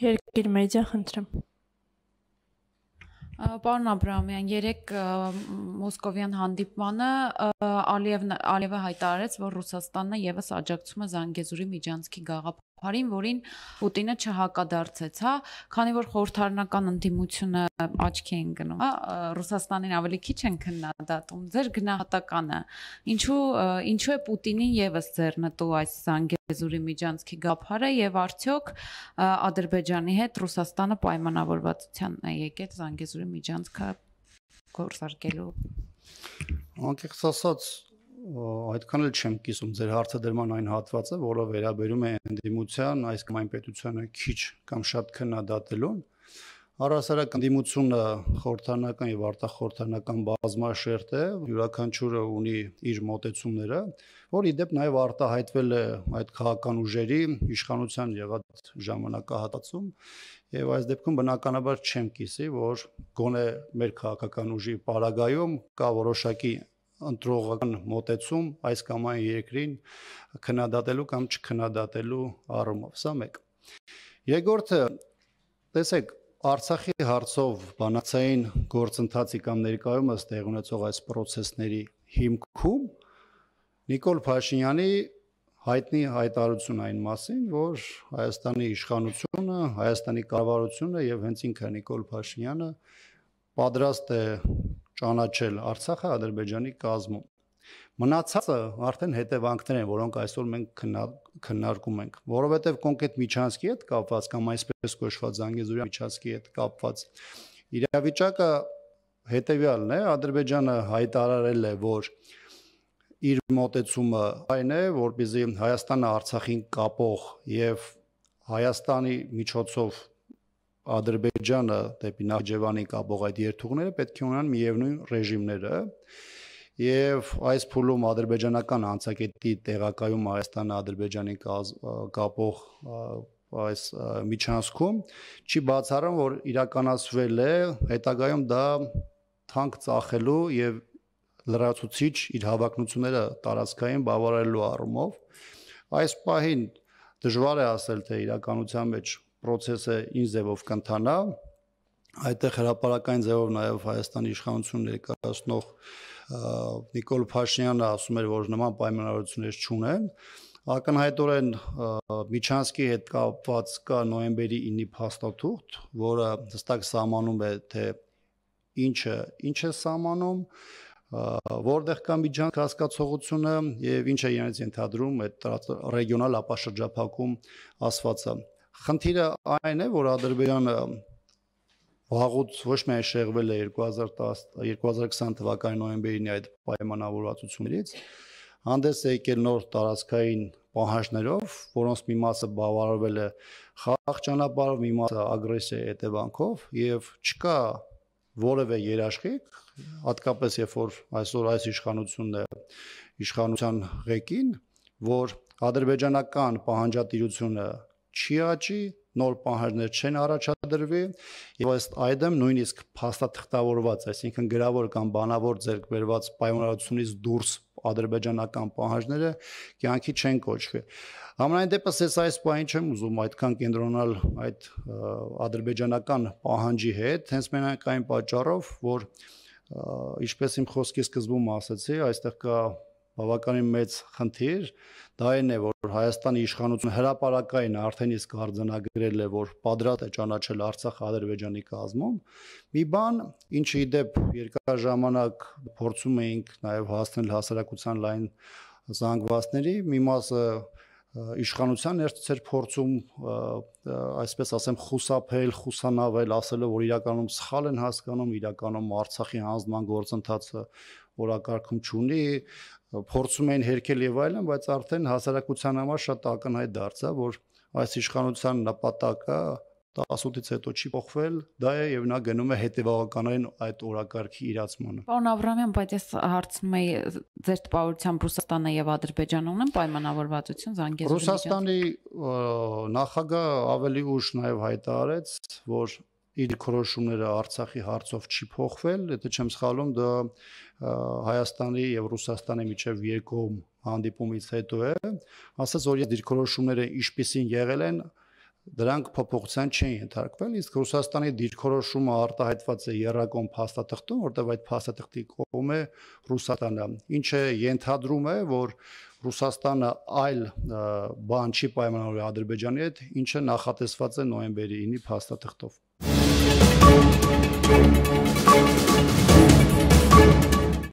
Երկիր մեդիա, խնդրեմ։ Պարոն Աբրահամյան, երեք մոսկովյան հանդիպմանը Ալիևն Ալիևը հայտարարեց, որ Ռուսաստանը եւս աջակցում է Զանգեզուրի միջանցքի գաղափարին Փարին, որին Պուտինը չհակադարձեց, հա, քանի որ խորհրդարանական ընդդիմությունը աչքի են գնում։ Հա, Ռուսաստանին ավելի քիչ են քննադատում ձեր գնահատականը։ Ինչու ինչու է Պուտինին եւս ձեռնտու այս Զանգեզուրի միջանցքի գափարը եւ արդյոք Ադրբեջանի հետ Ռուսաստանը պայմանավորվածության է եկել Զանգեզուրի միջանցքը գործարկելու։ Անկեղծ ասած, այդքան էլ չեմ կիսում ձեր հարցը դրման այն հատվածը, որը վերաբերում է ընդդիմության, այս կամ այն պետությանը քիչ կամ շատ քննադատելուն։ Առասարակ ընդդիմությունը խորհրդանական եւ արտախորհրդանական բազմաշերտ է, յուրաքանչյուրը ունի իր մտեցումները, որ իդեպ նաեւ արտահայտվել է այդ քաղաքական ուժերի իշխանության եղած ժամանակահատվածում եւ այս դեպքում բնականաբար չեմ կիսի, որ գոնե մեր քաղաքական ուժի պարագայում կա որոշակի ընտրողական մոտեցում այս կամ այն երկրին քննադատելու կամ չքննադատելու առումով։ Սա մեկ։ Երկրորդը, տեսեք, Արցախի հարցով բանացային գործընթացի կամ ներկայումս տեղ ունեցող այս process-ների հիմքում Նիկոլ Փաշինյանի հայտնի հայտարարություն այն մասին, որ Հայաստանի իշխանությունը, Հայաստանի կառավարությունը եւ հենց ինքը Նիկոլ Փաշինյանը պատրաստ է ճանաչել Արցախը Ադրբեջանի կազմում։ Մնացածը արդեն հետևանքներ են, որոնք այսօր մենք քննարկում ենք, որովհետև կոնկրետ միջանցքի հետ կապված կամ այսպես կոչված Զանգեզուրի միջանցքի հետ կապված իրավիճակը հետևյալն է, Ադրբեջանը հայտարարել է, որ իր մտեցումը այն է, որպեսզի Հայաստանը Արցախին կապող եւ Հայաստանի միջոցով Ադրբեջանը դեպի Նախիջևանի կապող այդ երթուղները պետք է ունենան միևնույն ռեժիմները եւ այս փուլում ադրբեջանական անցակետի տեղակայում Հայաստանը Ադրբեջանի կապող այս միջանցքում չի բացառում որ իրականացվել է հետագայում դա թանկ ծախելու եւ լրացուցիչ իր հավակնությունները տարածքային բավարարելու առումով այս պահին դժվար է ասել թե իրականության մեջ process-ը ինչ ձևով կընթանա, այդտեղ հրաապարական ձևով նաև Հայաստանի իշխանություն ներկայացնող Նիկոլ Փաշինյանը ասում էր, որ նման պայմանավորություններ չունեն, ակնհայտորեն Միչանսկի հետ կապված կա նոյեմբերի 9-ի փաստաթուղթ, որը հստակ սահմանում է թե ինչը, ինչ է սահմանում, որտեղ կա Միջանսկ հասկացողությունը եւ ինչ է իրենց ընդհանրում այդ ռեգիոնալ ապաշրջափակում ասվածը։ Խնդիրը այն է, որ Ադրբեջանը վաղուց ոչ միայն շեղվել է 2010 2020 թվականի նոյեմբերին այդ պայմանավորվածություններից, հանդես է եկել նոր տարածքային պահանջներով, որոնց մի մասը բավարարվել է խաղաղ ճանապարհով, մի մասը ագրեսիայի հետևանքով եւ չկա որևէ երաշխիք, հատկապես երբ որ այսօր այս իշխանությունն է իշխանության ղեկին, որ ադրբեջանական պահանջատիրությունը չի աճի, նոր պահանջներ չեն առաջադրվի եւ ըստ այդմ նույնիսկ փաստաթղթավորված, այսինքն գրավոր կամ բանավոր ձեռք բերված պայմանավորությունից դուրս ադրբեջանական պահանջները կյանքի չեն կոչվի։ Համայն դեպս ես այս պահին չեմ ուզում այդքան կենտրոնալ այդ ադրբեջանական պահանջի հետ, հենց մենակ այն պատճառով, որ ինչպես իմ խոսքի սկզբում ասացի, այստեղ կա բավականին մեծ խնդիր, դա այն է, որ Հայաստանի իշխանությունը հրաապարակային արդեն իսկ արձանագրել է, որ պատրաստ է ճանաչել Արցախը Ադրբեջանի կազմում։ Մի բան, ինչը ի դեպ երկար ժամանակ փորձում էինք նաև հասնել հասարակության լայն զանգվածների, մի մասը իշխանության երթից էր փորձում այսպես ասեմ խուսափել, խուսանավել, ասելով որ իրականում սխալ են հասկանում, իրականում Արցախի հանձնման գործընթացը օրակարգում չունի, փորձում էին հերքել եւ այլն, բայց արդեն հասարակության համար շատ ակնհայտ դարձավ, որ այս իշխանության նպատակը 18-ից հետո չի փոխվել, դա է եւ նա գնում է հետեւողականային այդ օրակարգի իրացմանը։ Պարոն Աբրամյան, բայց ես հարցնում եի ձեր տպավորությամբ Ռուսաստանը եւ Ադրբեջանը ունեն պայմանավորվածություն Զանգեզուրի։ Ռուսաստանի նախագահ ավելի ուշ նաեւ հայտարարեց, որ իր քրոշումները Արցախի հարցով չի փոխվել, եթե չեմ սխալվում, դա Հայաստանի եւ Ռուսաստանի միջև երկում հանդիպումից հետո է, ասած որ դիրքորոշումները ինչպեսին եղել են, դրանք փոփոխության չեն ենթարկվել, իսկ Ռուսաստանի դիրքորոշումը արտահայտված է Երակոմ փաստաթղթում, որտեղ այդ փաստաթղթի կողմ է Ռուսաստանը, ինչը ենթադրում է, որ Ռուսաստանը այլ բան չի պայմանավորի Ադրբեջանի հետ, ինչը նախատեսված է նոյեմբերի 9-ի փաստաթղթով։ Thank you